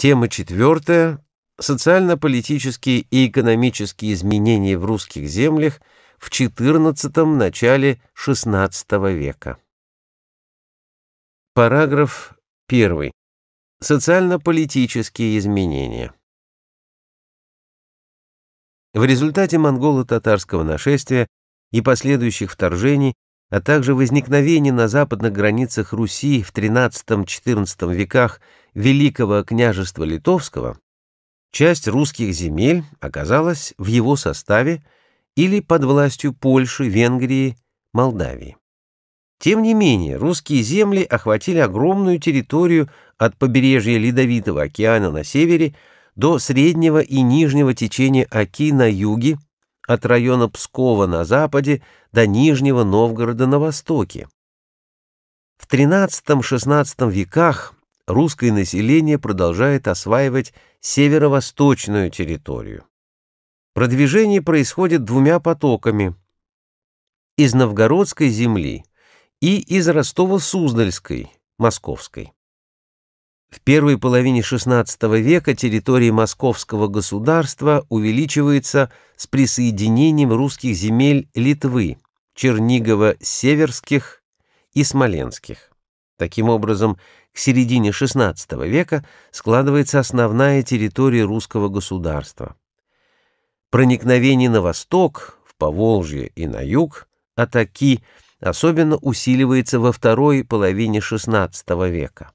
Тема четвертая. Социально-политические и экономические изменения в русских землях в XIV – начале XVI века. Параграф 1. Социально-политические изменения. В результате монголо-татарского нашествия и последующих вторжений а также возникновение на западных границах Руси в XIII-XIV веках Великого княжества Литовского, часть русских земель оказалась в его составе или под властью Польши, Венгрии, Молдавии. Тем не менее, русские земли охватили огромную территорию от побережья Ледовитого океана на севере до среднего и нижнего течения Оки на юге от района Пскова на западе до Нижнего Новгорода на востоке. В XIII-XVI веках русское население продолжает осваивать северо-восточную территорию. Продвижение происходит двумя потоками – из новгородской земли и из ростова суздальской московской. В первой половине XVI века территория московского государства увеличивается с присоединением русских земель Литвы, чернигово северских и Смоленских. Таким образом, к середине XVI века складывается основная территория русского государства. Проникновение на восток, в Поволжье и на юг, атаки особенно усиливается во второй половине XVI века.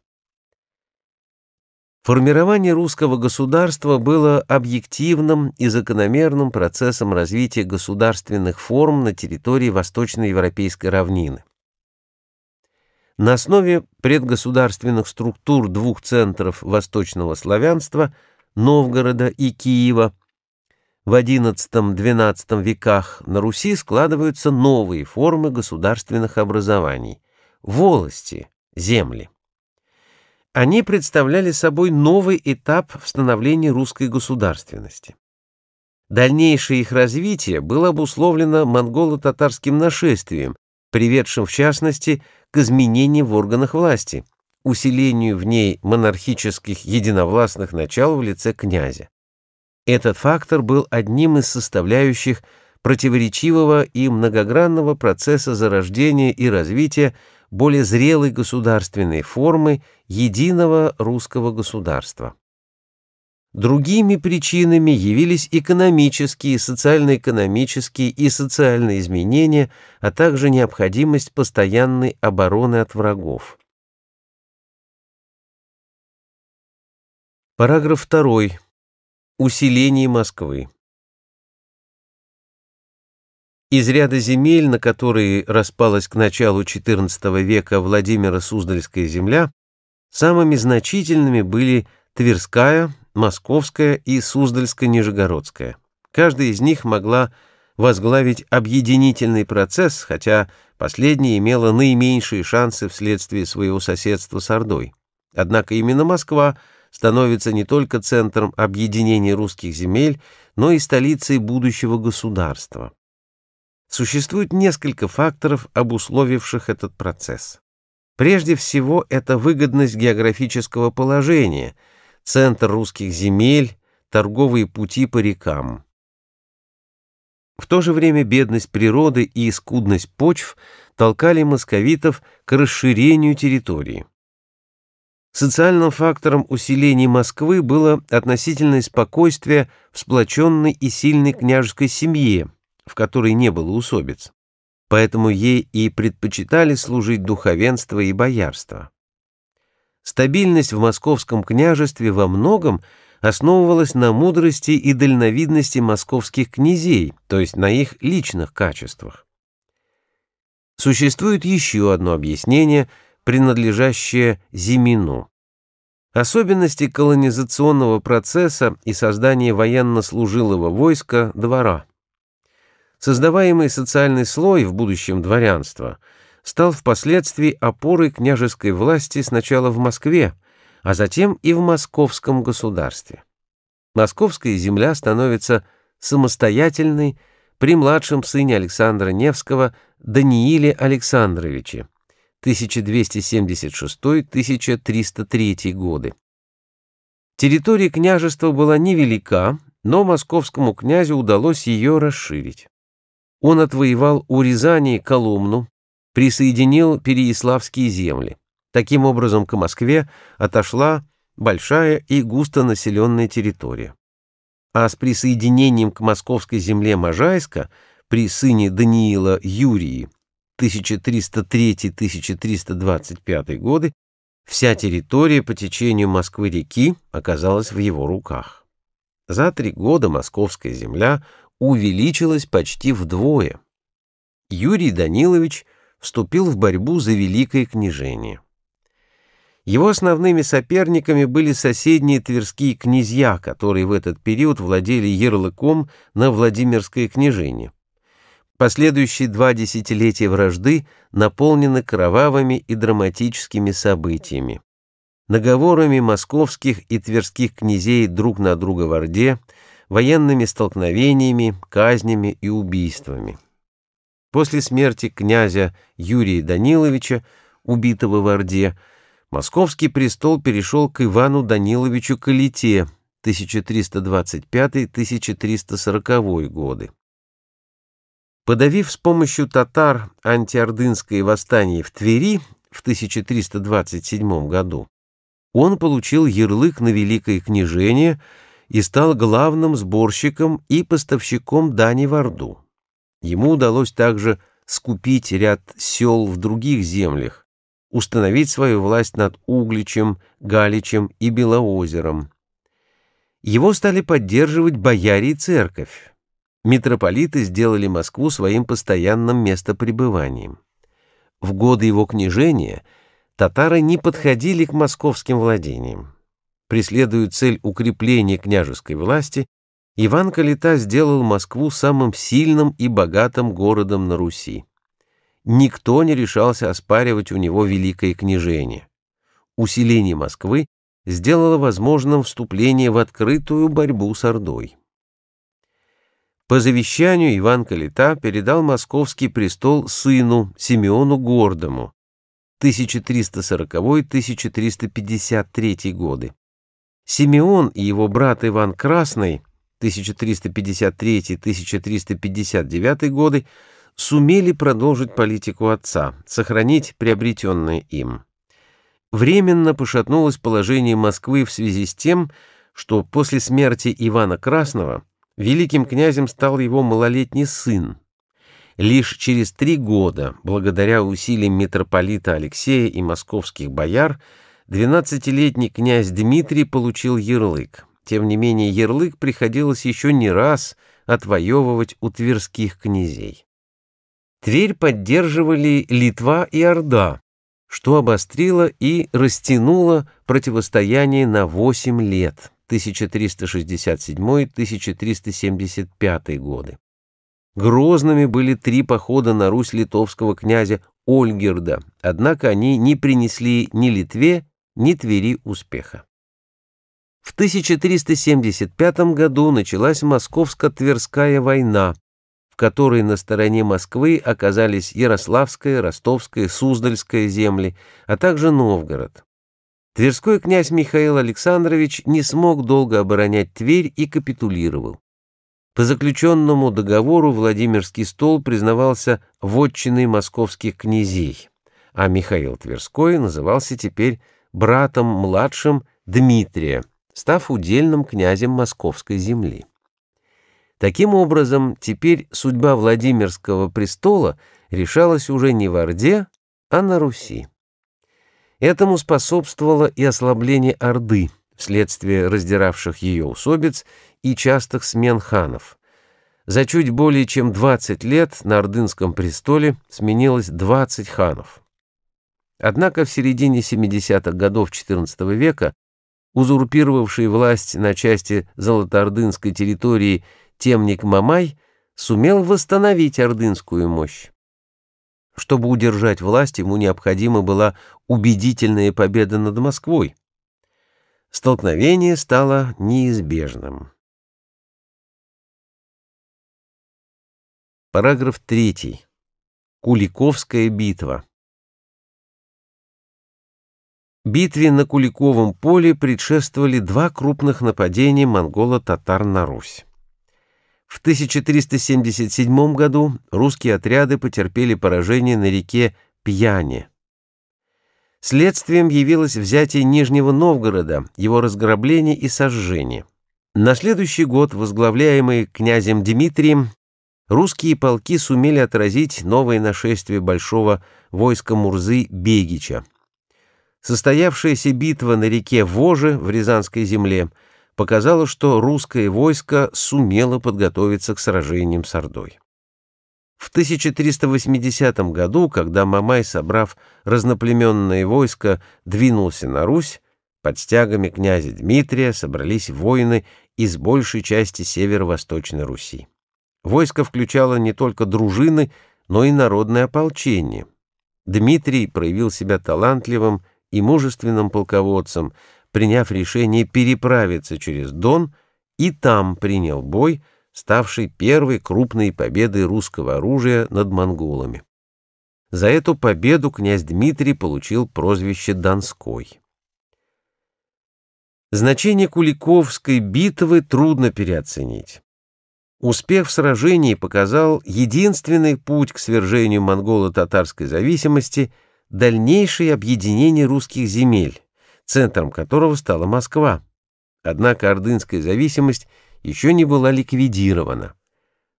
Формирование русского государства было объективным и закономерным процессом развития государственных форм на территории восточноевропейской равнины. На основе предгосударственных структур двух центров восточного славянства Новгорода и Киева в XI-XII веках на Руси складываются новые формы государственных образований – волости, земли. Они представляли собой новый этап в становлении русской государственности. Дальнейшее их развитие было обусловлено монголо-татарским нашествием, приведшим в частности к изменениям в органах власти, усилению в ней монархических единовластных начал в лице князя. Этот фактор был одним из составляющих противоречивого и многогранного процесса зарождения и развития более зрелой государственной формы единого русского государства. Другими причинами явились экономические, социально-экономические и социальные изменения, а также необходимость постоянной обороны от врагов. Параграф 2. Усиление Москвы. Из ряда земель, на которые распалась к началу XIV века Владимира Суздальская земля, самыми значительными были Тверская, Московская и Суздальско-Нижегородская. Каждая из них могла возглавить объединительный процесс, хотя последняя имела наименьшие шансы вследствие своего соседства с Ордой. Однако именно Москва становится не только центром объединения русских земель, но и столицей будущего государства. Существует несколько факторов, обусловивших этот процесс. Прежде всего, это выгодность географического положения, центр русских земель, торговые пути по рекам. В то же время бедность природы и скудность почв толкали московитов к расширению территории. Социальным фактором усиления Москвы было относительное спокойствие в сплоченной и сильной княжеской семье, в которой не было усобиц. Поэтому ей и предпочитали служить духовенство и боярство. Стабильность в московском княжестве во многом основывалась на мудрости и дальновидности московских князей, то есть на их личных качествах. Существует еще одно объяснение, принадлежащее Зимину. Особенности колонизационного процесса и создания военно-служилого войска двора – Создаваемый социальный слой в будущем дворянства стал впоследствии опорой княжеской власти сначала в Москве, а затем и в московском государстве. Московская земля становится самостоятельной при младшем сыне Александра Невского Данииле Александровиче 1276-1303 годы. Территория княжества была невелика, но московскому князю удалось ее расширить он отвоевал у Рязани Колумну, присоединил Переяславские земли. Таким образом, к Москве отошла большая и густонаселенная территория. А с присоединением к московской земле Можайска при сыне Даниила Юрии 1303-1325 годы вся территория по течению Москвы-реки оказалась в его руках. За три года московская земля – увеличилось почти вдвое. Юрий Данилович вступил в борьбу за великое княжение. Его основными соперниками были соседние тверские князья, которые в этот период владели ярлыком на Владимирское княжение. Последующие два десятилетия вражды наполнены кровавыми и драматическими событиями. Наговорами московских и тверских князей друг на друга в Орде – военными столкновениями, казнями и убийствами. После смерти князя Юрия Даниловича, убитого в Орде, московский престол перешел к Ивану Даниловичу Калите 1325-1340 годы. Подавив с помощью татар антиордынское восстание в Твери в 1327 году, он получил ярлык на Великое княжение – и стал главным сборщиком и поставщиком дани в Орду. Ему удалось также скупить ряд сел в других землях, установить свою власть над Угличем, Галичем и Белоозером. Его стали поддерживать бояре и церковь. Митрополиты сделали Москву своим постоянным местопребыванием. В годы его княжения татары не подходили к московским владениям преследуя цель укрепления княжеской власти, Иван Калита сделал Москву самым сильным и богатым городом на Руси. Никто не решался оспаривать у него великое княжение. Усиление Москвы сделало возможным вступление в открытую борьбу с Ордой. По завещанию Иван Калита передал московский престол сыну Симеону Гордому 1340-1353 годы Симеон и его брат Иван Красный 1353-1359 годы сумели продолжить политику отца, сохранить приобретенное им. Временно пошатнулось положение Москвы в связи с тем, что после смерти Ивана Красного великим князем стал его малолетний сын. Лишь через три года, благодаря усилиям митрополита Алексея и московских бояр, 12-летний князь Дмитрий получил ярлык. Тем не менее, ярлык приходилось еще не раз отвоевывать у тверских князей. Тверь поддерживали Литва и Орда, что обострило и растянуло противостояние на 8 лет 1367-1375 годы. Грозными были три похода на Русь литовского князя Ольгерда, однако они не принесли ни Литве, не твери успеха. В 1375 году началась Московско-Тверская война, в которой на стороне Москвы оказались Ярославская, Ростовская, Суздальская земли, а также Новгород. Тверской князь Михаил Александрович не смог долго оборонять Тверь и капитулировал. По заключенному договору Владимирский стол признавался вотчиной московских князей, а Михаил Тверской назывался теперь братом младшим Дмитрия, став удельным князем московской земли. Таким образом, теперь судьба Владимирского престола решалась уже не в Орде, а на Руси. Этому способствовало и ослабление Орды вследствие раздиравших ее усобиц и частых смен ханов. За чуть более чем 20 лет на Ордынском престоле сменилось 20 ханов. Однако в середине 70-х годов XIV века узурпировавший власть на части золотоордынской территории темник Мамай сумел восстановить ордынскую мощь. Чтобы удержать власть, ему необходима была убедительная победа над Москвой. Столкновение стало неизбежным. Параграф 3. Куликовская битва. Битве на Куликовом поле предшествовали два крупных нападения монголо-татар на Русь. В 1377 году русские отряды потерпели поражение на реке Пьяне. Следствием явилось взятие Нижнего Новгорода, его разграбление и сожжение. На следующий год, возглавляемые князем Дмитрием, русские полки сумели отразить новое нашествие большого войска Мурзы Бегича. Состоявшаяся битва на реке Воже в Рязанской земле показала, что русское войско сумело подготовиться к сражениям с Ордой. В 1380 году, когда Мамай, собрав разноплеменное войско, двинулся на Русь, под стягами князя Дмитрия собрались воины из большей части северо-восточной Руси. Войско включало не только дружины, но и народное ополчение. Дмитрий проявил себя талантливым и мужественным полководцем, приняв решение переправиться через Дон, и там принял бой, ставший первой крупной победой русского оружия над монголами. За эту победу князь Дмитрий получил прозвище Донской. Значение Куликовской битвы трудно переоценить. Успех в сражении показал единственный путь к свержению монголо-татарской зависимости – дальнейшее объединение русских земель, центром которого стала Москва. Однако ордынская зависимость еще не была ликвидирована.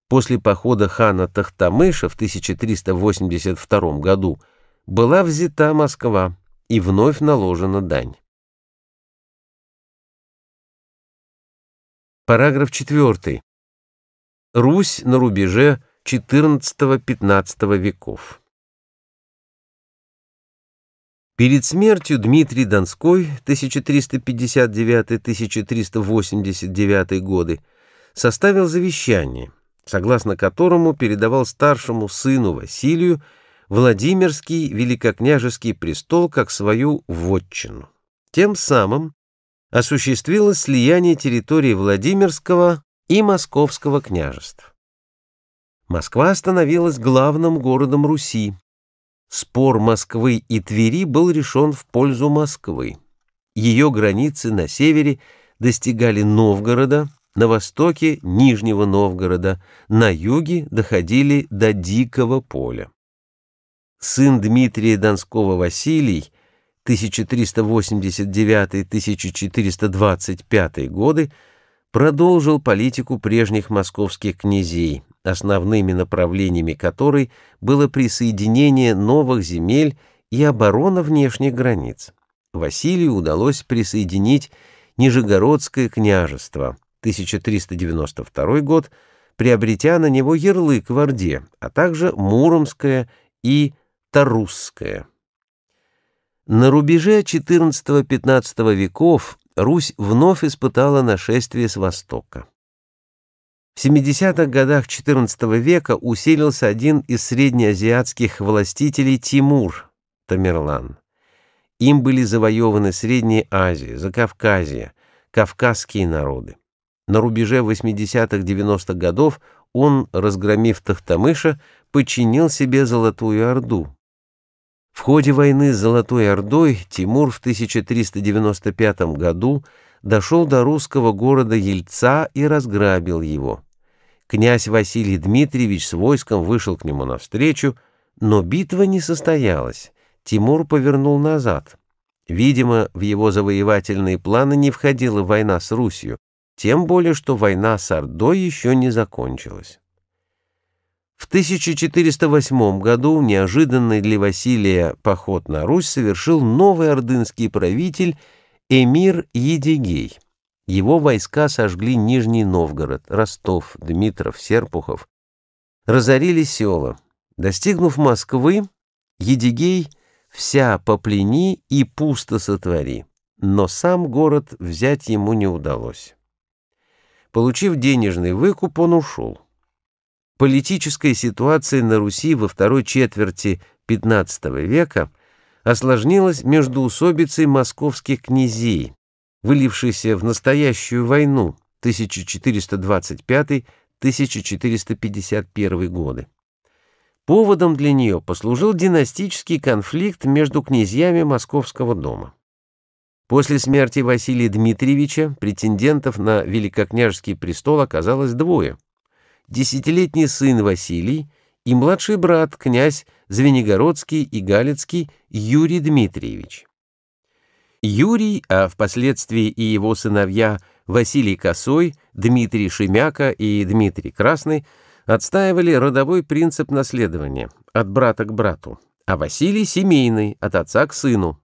После похода хана Тахтамыша в 1382 году была взята Москва и вновь наложена дань. Параграф 4. Русь на рубеже XIV-XV веков. Перед смертью Дмитрий Донской 1359-1389 годы составил завещание, согласно которому передавал старшему сыну Василию Владимирский великокняжеский престол как свою вотчину. Тем самым осуществилось слияние территории Владимирского и Московского княжеств. Москва становилась главным городом Руси, Спор Москвы и Твери был решен в пользу Москвы. Ее границы на севере достигали Новгорода, на востоке — Нижнего Новгорода, на юге доходили до Дикого поля. Сын Дмитрия Донского Василий 1389-1425 годы продолжил политику прежних московских князей, основными направлениями которой было присоединение новых земель и оборона внешних границ. Василию удалось присоединить Нижегородское княжество, 1392 год, приобретя на него ярлык в Орде, а также Муромское и Тарусское. На рубеже XIV-XV веков Русь вновь испытала нашествие с востока. В 70-х годах XIV века усилился один из среднеазиатских властителей Тимур Тамерлан. Им были завоеваны Средняя Азия, Закавказье, кавказские народы. На рубеже 80-х-90-х годов он, разгромив Тахтамыша, подчинил себе Золотую Орду. В ходе войны с Золотой Ордой Тимур в 1395 году дошел до русского города Ельца и разграбил его. Князь Василий Дмитриевич с войском вышел к нему навстречу, но битва не состоялась. Тимур повернул назад. Видимо, в его завоевательные планы не входила война с Русью, тем более, что война с Ордой еще не закончилась. В 1408 году неожиданный для Василия поход на Русь совершил новый ордынский правитель эмир Едигей. Его войска сожгли Нижний Новгород, Ростов, Дмитров, Серпухов, разорили села. Достигнув Москвы, Едигей вся поплени и пусто сотвори, но сам город взять ему не удалось. Получив денежный выкуп, он ушел. Политическая ситуация на Руси во второй четверти XV века осложнилась между междуусобицей московских князей, Вылившейся в настоящую войну 1425-1451 годы. Поводом для нее послужил династический конфликт между князьями Московского дома. После смерти Василия Дмитриевича претендентов на великокняжеский престол оказалось двое. Десятилетний сын Василий и младший брат, князь Звенигородский и Галицкий Юрий Дмитриевич. Юрий, а впоследствии и его сыновья Василий Косой, Дмитрий Шемяка и Дмитрий Красный отстаивали родовой принцип наследования от брата к брату, а Василий — семейный, от отца к сыну.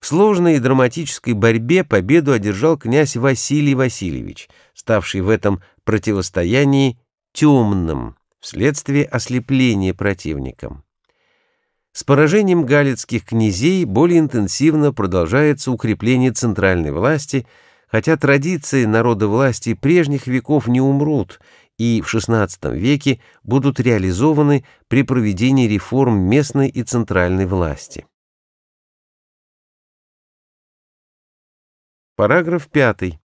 В сложной и драматической борьбе победу одержал князь Василий Васильевич, ставший в этом противостоянии темным вследствие ослепления противником. С поражением галицких князей более интенсивно продолжается укрепление центральной власти, хотя традиции народа власти прежних веков не умрут и в XVI веке будут реализованы при проведении реформ местной и центральной власти. Параграф 5.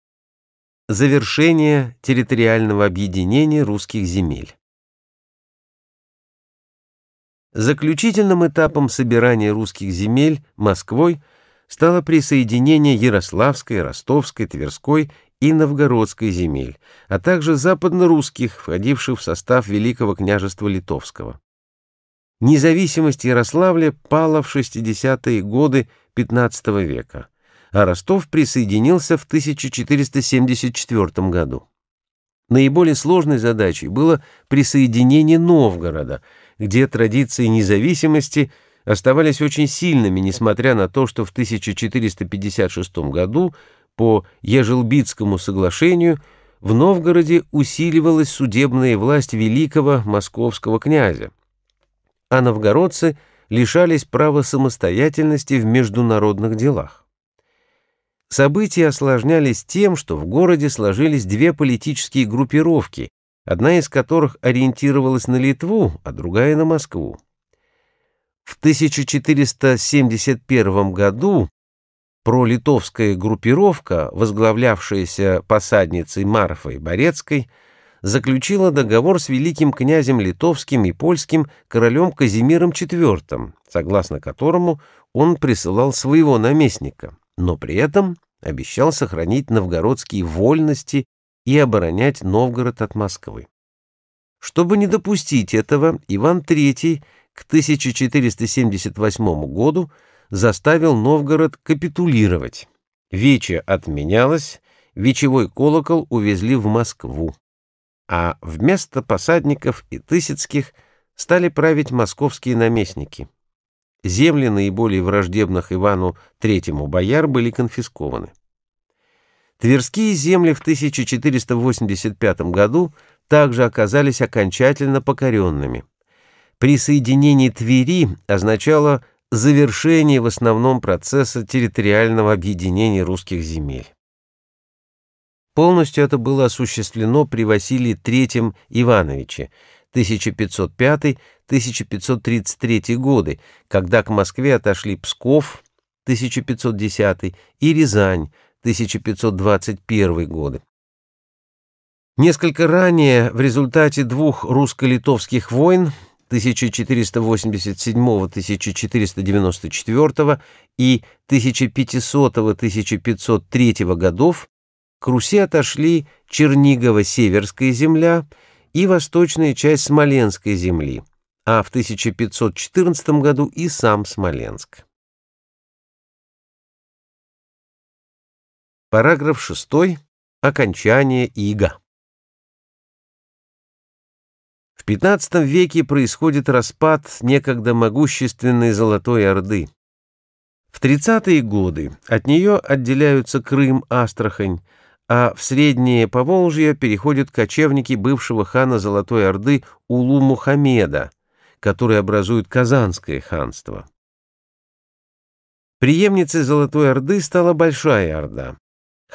Завершение территориального объединения русских земель. Заключительным этапом собирания русских земель Москвой стало присоединение Ярославской, Ростовской, Тверской и Новгородской земель, а также западно-русских, входивших в состав Великого княжества Литовского. Независимость Ярославля пала в 60-е годы XV века, а Ростов присоединился в 1474 году. Наиболее сложной задачей было присоединение Новгорода – где традиции независимости оставались очень сильными, несмотря на то, что в 1456 году по Ежелбицкому соглашению в Новгороде усиливалась судебная власть великого московского князя, а новгородцы лишались права самостоятельности в международных делах. События осложнялись тем, что в городе сложились две политические группировки, одна из которых ориентировалась на Литву, а другая — на Москву. В 1471 году пролитовская группировка, возглавлявшаяся посадницей Марфой Борецкой, заключила договор с великим князем литовским и польским королем Казимиром IV, согласно которому он присылал своего наместника, но при этом обещал сохранить новгородские вольности и оборонять Новгород от Москвы. Чтобы не допустить этого, Иван III к 1478 году заставил Новгород капитулировать. Вече отменялось, вечевой колокол увезли в Москву. А вместо посадников и тысяцких стали править московские наместники. Земли наиболее враждебных Ивану III бояр были конфискованы. Тверские земли в 1485 году также оказались окончательно покоренными. Присоединение Твери означало завершение в основном процесса территориального объединения русских земель. Полностью это было осуществлено при Василии III Ивановиче 1505-1533 годы, когда к Москве отошли Псков 1510 и Рязань 1521 годы. Несколько ранее, в результате двух русско-литовских войн 1487-1494 и 1500-1503 годов, к Руси отошли Чернигово-Северская земля и восточная часть Смоленской земли, а в 1514 году и сам Смоленск. Параграф 6. Окончание ига. В XV веке происходит распад некогда могущественной Золотой Орды. В 30-е годы от нее отделяются Крым, Астрахань, а в Среднее Поволжье переходят кочевники бывшего хана Золотой Орды Улу-Мухаммеда, который образует Казанское ханство. Приемницей Золотой Орды стала Большая Орда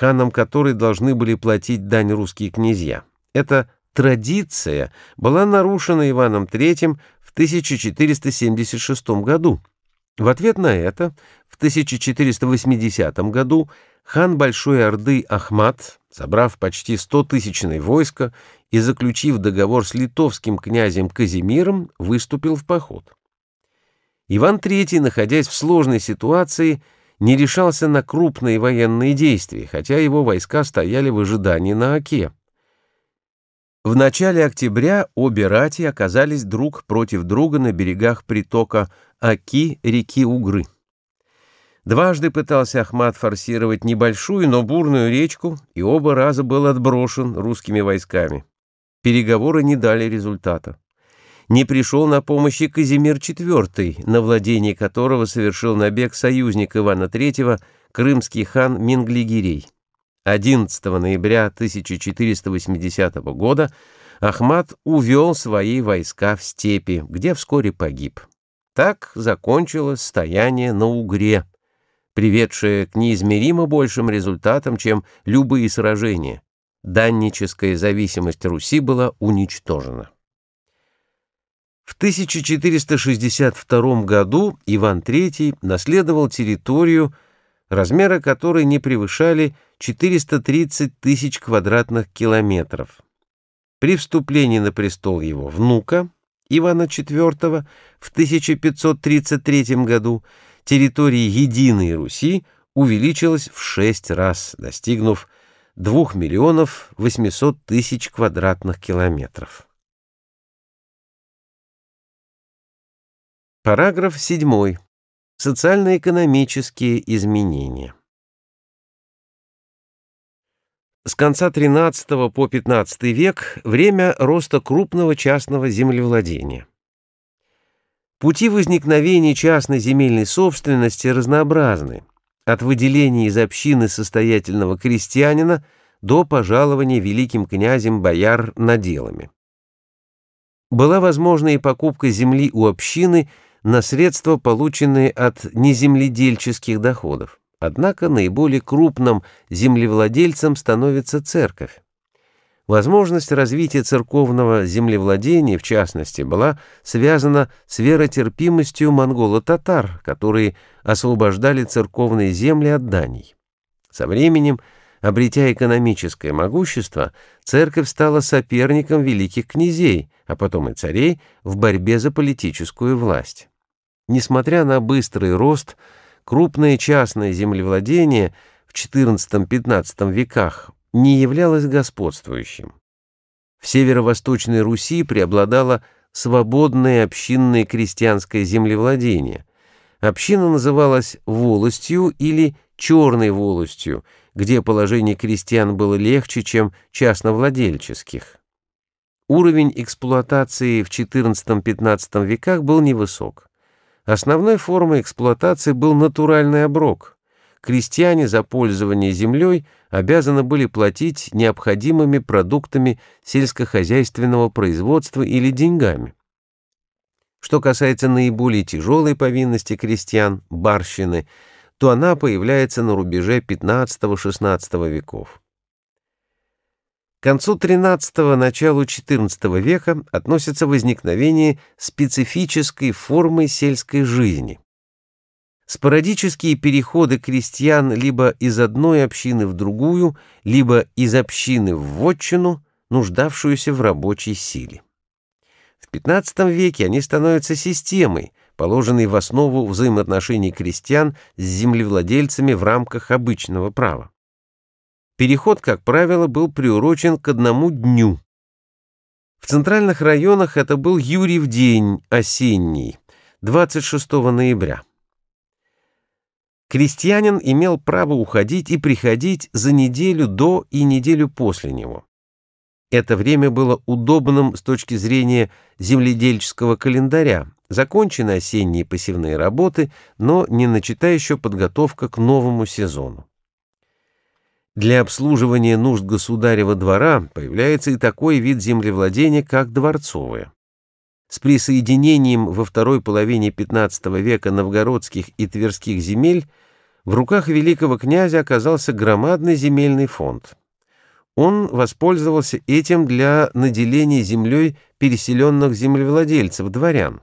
ханам которой должны были платить дань русские князья. Эта традиция была нарушена Иваном III в 1476 году. В ответ на это в 1480 году хан Большой Орды Ахмат, собрав почти 100-тысячное войско и заключив договор с литовским князем Казимиром, выступил в поход. Иван III, находясь в сложной ситуации, не решался на крупные военные действия, хотя его войска стояли в ожидании на Оке. В начале октября обе рати оказались друг против друга на берегах притока Оки реки Угры. Дважды пытался Ахмат форсировать небольшую, но бурную речку, и оба раза был отброшен русскими войсками. Переговоры не дали результата не пришел на помощь и Казимир IV, на владение которого совершил набег союзник Ивана III, крымский хан Минглигирей. 11 ноября 1480 года Ахмат увел свои войска в степи, где вскоре погиб. Так закончилось стояние на Угре, приведшее к неизмеримо большим результатам, чем любые сражения. Данническая зависимость Руси была уничтожена. В 1462 году Иван III наследовал территорию, размера которой не превышали 430 тысяч квадратных километров. При вступлении на престол его внука, Ивана IV, в 1533 году территория Единой Руси увеличилась в шесть раз, достигнув 2 миллионов 800 тысяч квадратных километров. Параграф 7. Социально-экономические изменения. С конца XIII по XV век время роста крупного частного землевладения. Пути возникновения частной земельной собственности разнообразны, от выделения из общины состоятельного крестьянина до пожалования великим князем бояр наделами. Была возможна и покупка земли у общины – на средства, полученные от неземледельческих доходов. Однако наиболее крупным землевладельцем становится церковь. Возможность развития церковного землевладения, в частности, была связана с веротерпимостью монголо-татар, которые освобождали церковные земли от даний. Со временем, обретя экономическое могущество, церковь стала соперником великих князей, а потом и царей в борьбе за политическую власть. Несмотря на быстрый рост, крупное частное землевладение в XIV-XV веках не являлось господствующим. В северо-восточной Руси преобладало свободное общинное крестьянское землевладение. Община называлась волостью или черной волостью, где положение крестьян было легче, чем частновладельческих. Уровень эксплуатации в XIV-XV веках был невысок. Основной формой эксплуатации был натуральный оброк. Крестьяне за пользование землей обязаны были платить необходимыми продуктами сельскохозяйственного производства или деньгами. Что касается наиболее тяжелой повинности крестьян – барщины, то она появляется на рубеже XV-XVI веков. К концу XIII – началу XIV века относится возникновение специфической формы сельской жизни. Спорадические переходы крестьян либо из одной общины в другую, либо из общины в вотчину, нуждавшуюся в рабочей силе. В XV веке они становятся системой, положенной в основу взаимоотношений крестьян с землевладельцами в рамках обычного права. Переход, как правило, был приурочен к одному дню. В центральных районах это был Юрьев день осенний, 26 ноября. Крестьянин имел право уходить и приходить за неделю до и неделю после него. Это время было удобным с точки зрения земледельческого календаря. Закончены осенние посевные работы, но не начата еще подготовка к новому сезону. Для обслуживания нужд государева двора появляется и такой вид землевладения, как дворцовое. С присоединением во второй половине XV века новгородских и тверских земель в руках великого князя оказался громадный земельный фонд. Он воспользовался этим для наделения землей переселенных землевладельцев, дворян.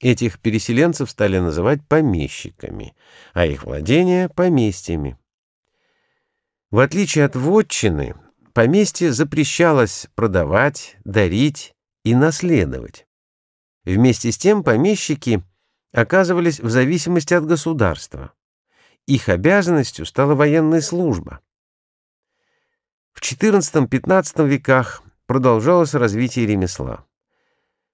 Этих переселенцев стали называть помещиками, а их владения – поместьями. В отличие от вотчины, поместье запрещалось продавать, дарить и наследовать. Вместе с тем помещики оказывались в зависимости от государства. Их обязанностью стала военная служба. В XIV-XV веках продолжалось развитие ремесла.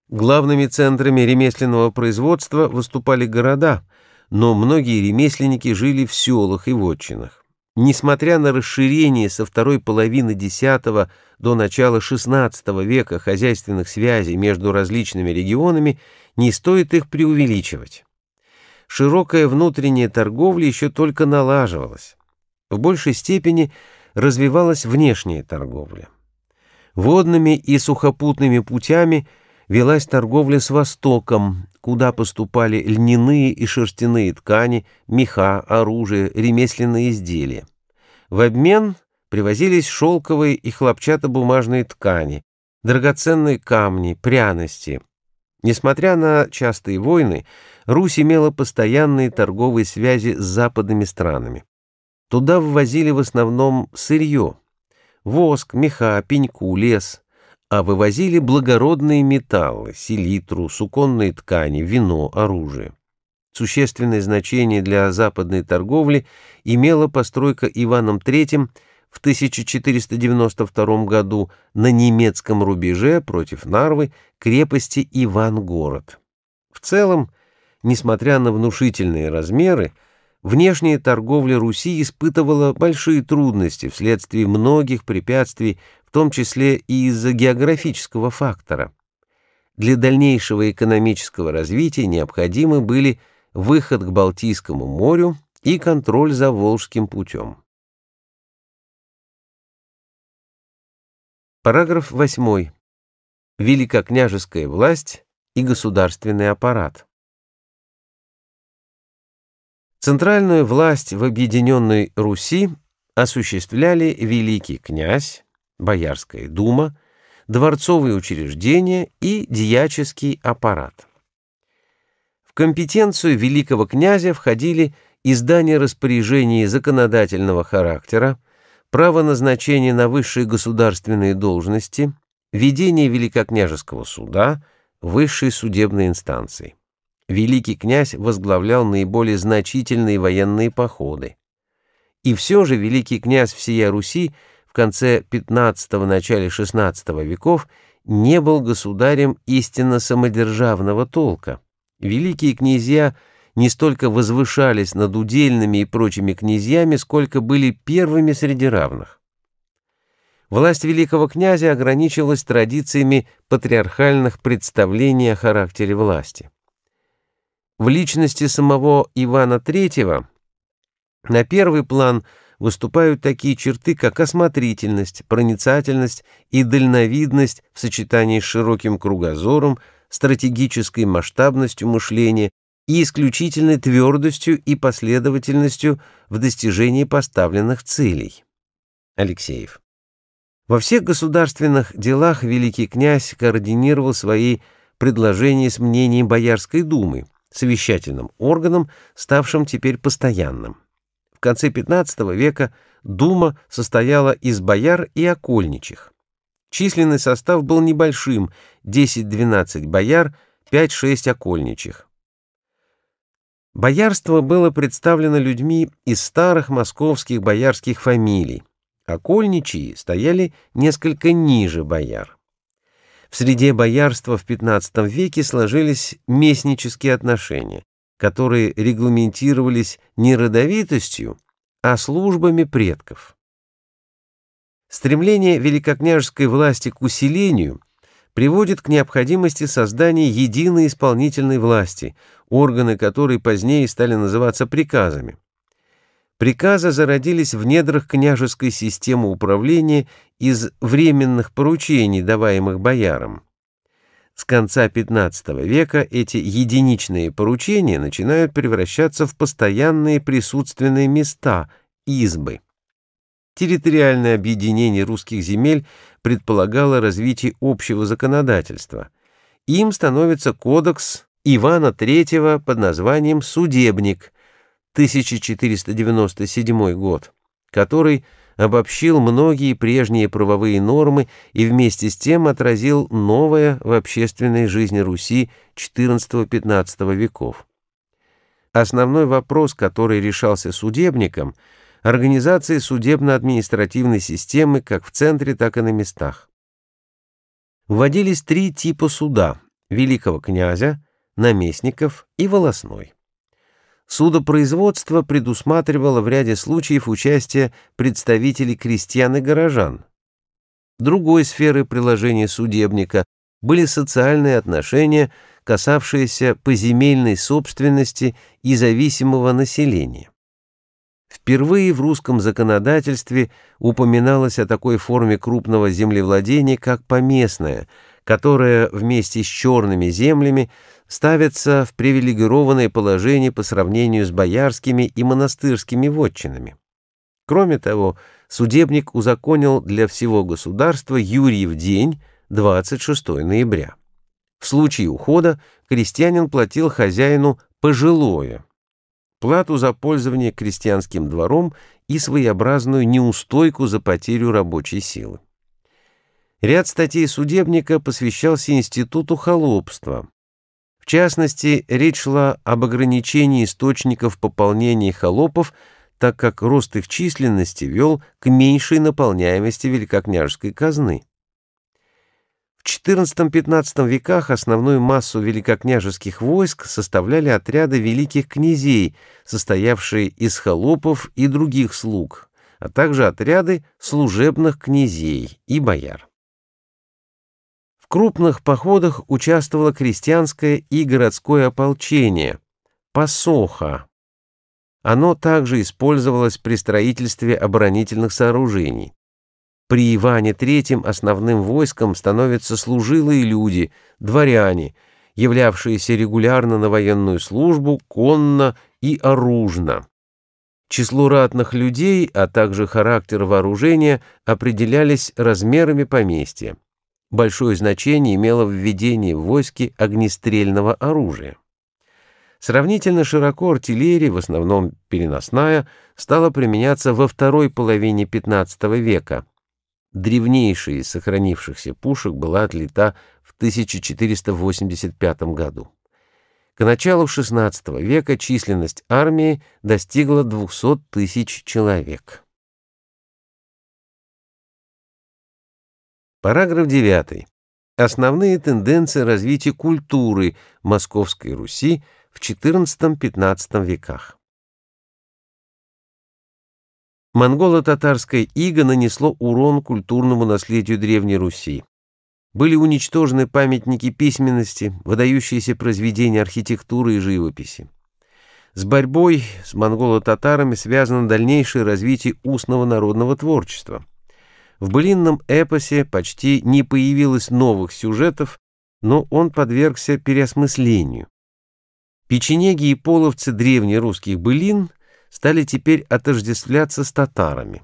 Главными центрами ремесленного производства выступали города, но многие ремесленники жили в селах и вотчинах. Несмотря на расширение со второй половины X до начала XVI века хозяйственных связей между различными регионами, не стоит их преувеличивать. Широкая внутренняя торговля еще только налаживалась. В большей степени развивалась внешняя торговля. Водными и сухопутными путями – велась торговля с Востоком, куда поступали льняные и шерстяные ткани, меха, оружие, ремесленные изделия. В обмен привозились шелковые и хлопчатобумажные ткани, драгоценные камни, пряности. Несмотря на частые войны, Русь имела постоянные торговые связи с западными странами. Туда ввозили в основном сырье – воск, меха, пеньку, лес – а вывозили благородные металлы, селитру, суконные ткани, вино, оружие. Существенное значение для западной торговли имела постройка Иваном III в 1492 году на немецком рубеже против Нарвы крепости Ивангород. В целом, несмотря на внушительные размеры, внешняя торговля Руси испытывала большие трудности вследствие многих препятствий, в том числе и из-за географического фактора. Для дальнейшего экономического развития необходимы были выход к Балтийскому морю и контроль за Волжским путем. Параграф 8. Великокняжеская власть и государственный аппарат. Центральную власть в Объединенной Руси осуществляли великий князь, Боярская дума, дворцовые учреждения и дьяческий аппарат. В компетенцию великого князя входили издание распоряжений законодательного характера, право назначения на высшие государственные должности, ведение великокняжеского суда, высшей судебной инстанции. Великий князь возглавлял наиболее значительные военные походы. И все же великий князь всея Руси – конце XV-начале XVI веков не был государем истинно самодержавного толка. Великие князья не столько возвышались над удельными и прочими князьями, сколько были первыми среди равных. Власть великого князя ограничивалась традициями патриархальных представлений о характере власти. В личности самого Ивана III на первый план – выступают такие черты, как осмотрительность, проницательность и дальновидность в сочетании с широким кругозором, стратегической масштабностью мышления и исключительной твердостью и последовательностью в достижении поставленных целей. Алексеев. Во всех государственных делах великий князь координировал свои предложения с мнением Боярской думы, совещательным органом, ставшим теперь постоянным. В конце XV века дума состояла из бояр и окольничих. Численный состав был небольшим – 10-12 бояр, 5-6 окольничих. Боярство было представлено людьми из старых московских боярских фамилий. Окольничьи стояли несколько ниже бояр. В среде боярства в XV веке сложились местнические отношения которые регламентировались не родовитостью, а службами предков. Стремление великокняжеской власти к усилению приводит к необходимости создания единой исполнительной власти, органы которой позднее стали называться приказами. Приказы зародились в недрах княжеской системы управления из временных поручений, даваемых боярам. С конца XV века эти единичные поручения начинают превращаться в постоянные присутственные места, избы. Территориальное объединение русских земель предполагало развитие общего законодательства. Им становится кодекс Ивана III под названием «Судебник» 1497 год, который – обобщил многие прежние правовые нормы и вместе с тем отразил новое в общественной жизни Руси XIV-XV веков. Основной вопрос, который решался судебником – организация судебно-административной системы как в центре, так и на местах. Вводились три типа суда – великого князя, наместников и волосной. Судопроизводство предусматривало в ряде случаев участие представителей крестьян и горожан. Другой сферы приложения судебника были социальные отношения, касавшиеся поземельной собственности и зависимого населения. Впервые в русском законодательстве упоминалось о такой форме крупного землевладения, как поместное, которое вместе с черными землями ставятся в привилегированное положение по сравнению с боярскими и монастырскими вотчинами. Кроме того, судебник узаконил для всего государства Юрьев день 26 ноября. В случае ухода крестьянин платил хозяину пожилое, плату за пользование крестьянским двором и своеобразную неустойку за потерю рабочей силы. Ряд статей судебника посвящался институту холопства, в частности, речь шла об ограничении источников пополнения холопов, так как рост их численности вел к меньшей наполняемости великокняжеской казны. В XIV-XV веках основную массу великокняжеских войск составляли отряды великих князей, состоявшие из холопов и других слуг, а также отряды служебных князей и бояр. В крупных походах участвовало крестьянское и городское ополчение – посоха. Оно также использовалось при строительстве оборонительных сооружений. При Иване III основным войском становятся служилые люди, дворяне, являвшиеся регулярно на военную службу конно и оружно. Число ратных людей, а также характер вооружения определялись размерами поместья большое значение имело введение в войски огнестрельного оружия. Сравнительно широко артиллерия, в основном переносная, стала применяться во второй половине XV века. Древнейшая из сохранившихся пушек была отлита в 1485 году. К началу XVI века численность армии достигла 200 тысяч человек. Параграф 9. Основные тенденции развития культуры Московской Руси в XIV-XV веках. Монголо-татарское иго нанесло урон культурному наследию Древней Руси. Были уничтожены памятники письменности, выдающиеся произведения архитектуры и живописи. С борьбой с монголо-татарами связано дальнейшее развитие устного народного творчества – в былинном эпосе почти не появилось новых сюжетов, но он подвергся переосмыслению. Печенеги и половцы древнерусских былин стали теперь отождествляться с татарами.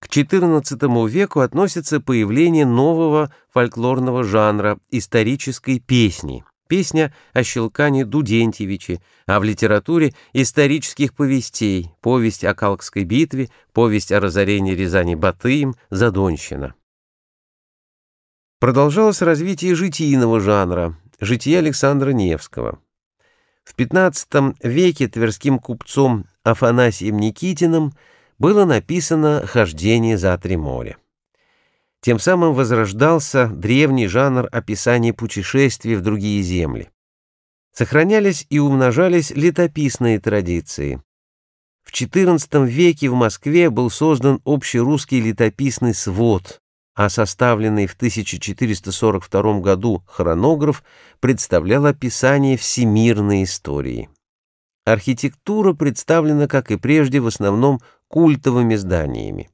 К XIV веку относится появление нового фольклорного жанра исторической песни – Песня о Щелкане Дудентьевиче, а в литературе исторических повестей, повесть о Калкской битве, повесть о разорении Рязани Батыем, Задонщина. Продолжалось развитие житийного жанра, Житие Александра Невского. В XV веке тверским купцом Афанасием Никитиным было написано «Хождение за три моря». Тем самым возрождался древний жанр описания путешествий в другие земли. Сохранялись и умножались летописные традиции. В XIV веке в Москве был создан общерусский летописный свод, а составленный в 1442 году хронограф представлял описание всемирной истории. Архитектура представлена, как и прежде, в основном культовыми зданиями.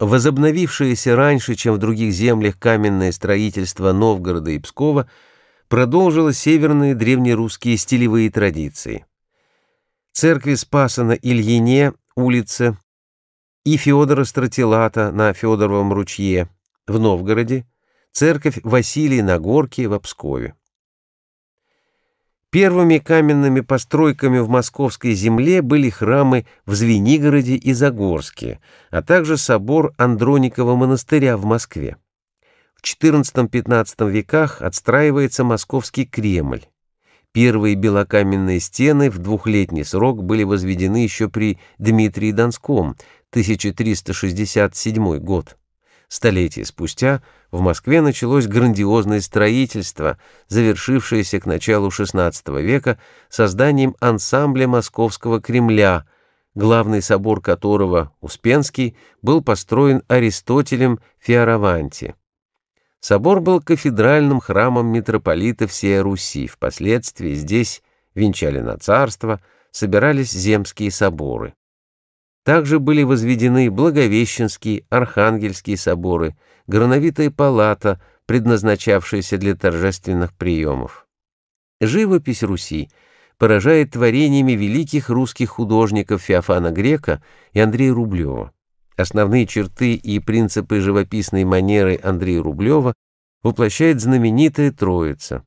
Возобновившееся раньше, чем в других землях, каменное строительство Новгорода и Пскова продолжило северные древнерусские стилевые традиции. Церкви Спаса на Ильине, улице, и Феодора Стратилата на Феодоровом ручье в Новгороде, церковь Василия на Горке в Пскове. Первыми каменными постройками в московской земле были храмы в Звенигороде и Загорске, а также собор Андроникова монастыря в Москве. В XIV-XV веках отстраивается московский Кремль. Первые белокаменные стены в двухлетний срок были возведены еще при Дмитрии Донском, 1367 год. Столетия спустя в Москве началось грандиозное строительство, завершившееся к началу XVI века созданием ансамбля Московского Кремля, главный собор которого, Успенский, был построен Аристотелем Фиараванти. Собор был кафедральным храмом митрополита всей Руси, впоследствии здесь венчали на царство, собирались земские соборы. Также были возведены Благовещенский, Архангельские соборы, Грановитая палата, предназначавшаяся для торжественных приемов. Живопись Руси поражает творениями великих русских художников Феофана Грека и Андрея Рублева. Основные черты и принципы живописной манеры Андрея Рублева воплощает знаменитая Троица.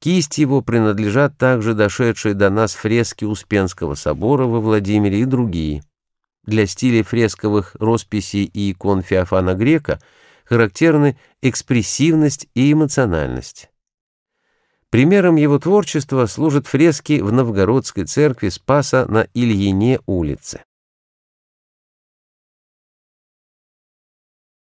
Кисть его принадлежат также дошедшие до нас фрески Успенского собора во Владимире и другие – для стиля фресковых росписей и икон Феофана Грека характерны экспрессивность и эмоциональность. Примером его творчества служат фрески в Новгородской церкви Спаса на Ильине улице.